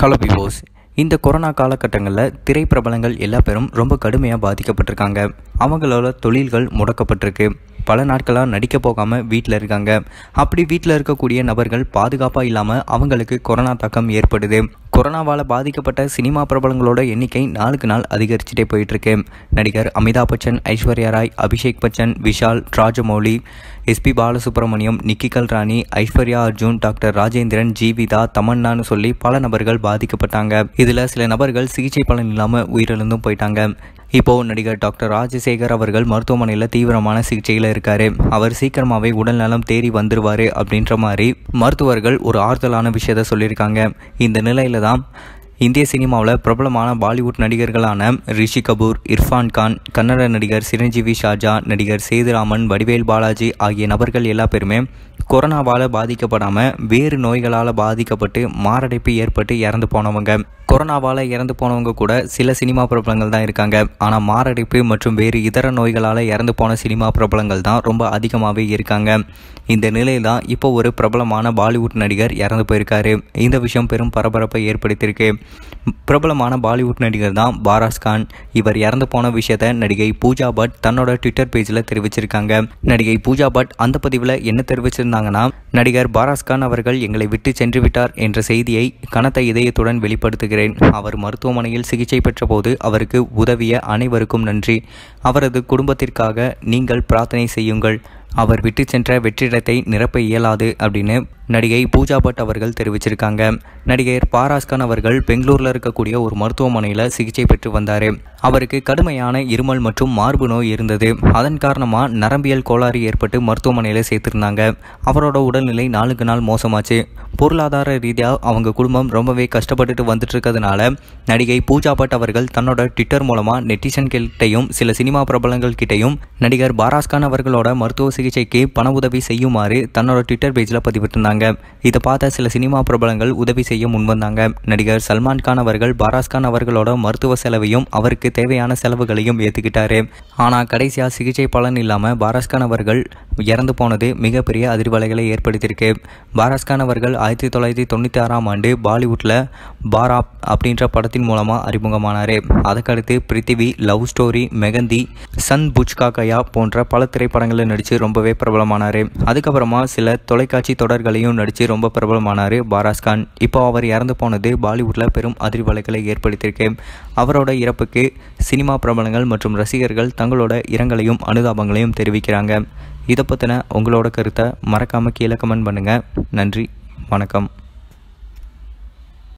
hello பிபோஸ் இந்த corona காலகட்டங்களில் திரைப்பிரபலங்கள் எல்லா பேரும் ரொம்ப கடுமையாக பாதிக்கப்பட்டிருக்காங்க அவங்களோட தொழில்கள் முடக்கப்பட்டிருக்கு பல நாட்களாக நடிக்க போகாமல் வீட்டில் இருக்காங்க அப்படி வீட்டில் இருக்கக்கூடிய நபர்கள் பாதுகாப்பாக இல்லாமல் அவங்களுக்கு கொரோனா தாக்கம் ஏற்படுது கொரோனாவால் பாதிக்கப்பட்ட சினிமா பிரபலங்களோட எண்ணிக்கை நாளுக்கு நாள் அதிகரிச்சுட்டே போயிட்டுருக்கு நடிகர் அமிதாப் பச்சன் ஐஸ்வர்யா ராய் அபிஷேக் பச்சன் விஷால் ராஜமௌலி எஸ்பி பாலசுப்ரமணியம் நிக்கிகல் ராணி ஐஸ்வர்யா அர்ஜுன் டாக்டர் ராஜேந்திரன் ஜீவிதா தமன்னான்னு சொல்லி பல நபர்கள் பாதிக்கப்பட்டாங்க இதில் சில நபர்கள் சிகிச்சை பலன் இல்லாமல் உயிரிழந்தும் போயிட்டாங்க இப்போது நடிகர் டாக்டர் ராஜசேகர் அவர்கள் மருத்துவமனையில் தீவிரமான சிகிச்சையில் இருக்கார் அவர் சீக்கிரமாகவே உடல்நலம் தேறி வந்துடுவார் அப்படின்ற மாதிரி மருத்துவர்கள் ஒரு ஆறுதலான விஷயத்த சொல்லியிருக்காங்க இந்த நிலையில் தான் இந்திய சினிமாவில் பிரபலமான பாலிவுட் நடிகர்களான ரிஷி கபூர் இர்ஃபான் கான் கன்னட நடிகர் சிரஞ்சீவி ஷாஜா நடிகர் சேதுராமன் வடிவேல் பாலாஜி ஆகிய நபர்கள் எல்லா பேருமே கொரோனாவால் பாதிக்கப்படாமல் வேறு நோய்களால் பாதிக்கப்பட்டு மாரடைப்பு ஏற்பட்டு இறந்து போனவங்க கொரோனாவால் இறந்து போனவங்க கூட சில சினிமா பிரபலங்கள் தான் இருக்காங்க ஆனால் மாரடைப்பு மற்றும் வேறு இதர நோய்களால் இறந்து போன சினிமா பிரபலங்கள் தான் ரொம்ப அதிகமாகவே இருக்காங்க இந்த நிலையில் தான் இப்போ ஒரு பிரபலமான பாலிவுட் நடிகர் இறந்து போயிருக்காரு இந்த விஷயம் பெரும் பரபரப்பை ஏற்படுத்தியிருக்கு பிரபலமான பாலிவுட் நடிகர் தான் பாராஸ் கான் இவர் இறந்து போன விஷயத்த நடிகை பூஜா பட் தன்னோட ட்விட்டர் பேஜில் தெரிவிச்சிருக்காங்க நடிகை பூஜா பட் அந்த பதிவில் என்ன தெரிவிச்சிருந்தாங்கன்னா நடிகர் பாராஸ் கான் அவர்கள் எங்களை விட்டு சென்று விட்டார் என்ற செய்தியை கனத்த இதயத்துடன் வெளிப்படுத்துகிறேன் அவர் மருத்துவமனையில் சிகிச்சை பெற்ற போது அவருக்கு உதவிய அனைவருக்கும் நன்றி அவரது குடும்பத்திற்காக நீங்கள் பிரார்த்தனை செய்யுங்கள் அவர் விட்டு சென்ற வெற்றிடத்தை நிரப்ப இயலாது அப்படின்னு நடிகை பூஜா பட் அவர்கள் தெரிவிச்சிருக்காங்க நடிகர் பாராஸ்கான் அவர்கள் பெங்களூரில் இருக்கக்கூடிய ஒரு மருத்துவமனையில் சிகிச்சை பெற்று வந்தார் அவருக்கு கடுமையான இருமல் மற்றும் மார்பு நோய் இருந்தது அதன் காரணமாக நரம்பியல் கோளாறு ஏற்பட்டு மருத்துவமனையில் சேர்த்திருந்தாங்க அவரோட உடல்நிலை நாளுக்கு நாள் மோசமாச்சு பொருளாதார ரீதியாக அவங்க குடும்பம் ரொம்பவே கஷ்டப்பட்டுட்டு வந்துட்டு இருக்கிறதுனால நடிகை பூஜா பட் அவர்கள் தன்னோட ட்விட்டர் மூலமாக நெட்டிசன் கிட்டையும் சில சினிமா பிரபலங்கள் கிட்டையும் நடிகர் பாராஸ்கான் அவர்களோட மருத்துவ சிகிச்சைக்கு பண உதவி செய்யுமாறு தன்னோட ட்விட்டர் பேஜில் பதிவிட்டிருந்தாங்க வந்தாங்க இதை பார்த்த சில சினிமா பிரபலங்கள் உதவி செய்ய முன்வந்தாங்க நடிகர் சல்மான் கான் அவர்கள் பாராஸ்கான் அவர்களோட மருத்துவ செலவையும் அவருக்கு தேவையான செலவுகளையும் ஏற்றுக்கிட்டாரு ஆனால் கடைசியாக சிகிச்சை பலன் இல்லாமல் பாராஸ்கான் அவர்கள் இறந்து போனது மிகப்பெரிய அதிர்வலைகளை ஏற்படுத்தியிருக்கு பாராஸ்கான் அவர்கள் ஆயிரத்தி தொள்ளாயிரத்தி தொண்ணூற்றி ஆறாம் ஆண்டு பாலிவுட்டில் பாராப் அப்படின்ற படத்தின் மூலமாக அறிமுகமானார் அதுக்கடுத்து பிரித்திவி லவ் ஸ்டோரி மெகந்தி சன் புஜ்கா கயா போன்ற பல திரைப்படங்களில் நடித்து ரொம்பவே பிரபலமானார் அதுக்கப்புறமா சில தொலைக்காட்சி தொடர்களையும் நடித்து ரொம்ப பிரபலமானார் பாராஸ்கான் இப்போ அவர் இறந்து போனது பாலிவுட்டில் பெரும் அதிர்வலைகளை ஏற்படுத்தியிருக்கு அவரோட இறப்புக்கு சினிமா பிரபலங்கள் மற்றும் ரசிகர்கள் தங்களோட இரங்கலையும் அனுதாபங்களையும் தெரிவிக்கிறாங்க இதை பற்றின உங்களோட கருத்தை மறக்காமல் கீழே கமெண்ட் பண்ணுங்கள் நன்றி வணக்கம்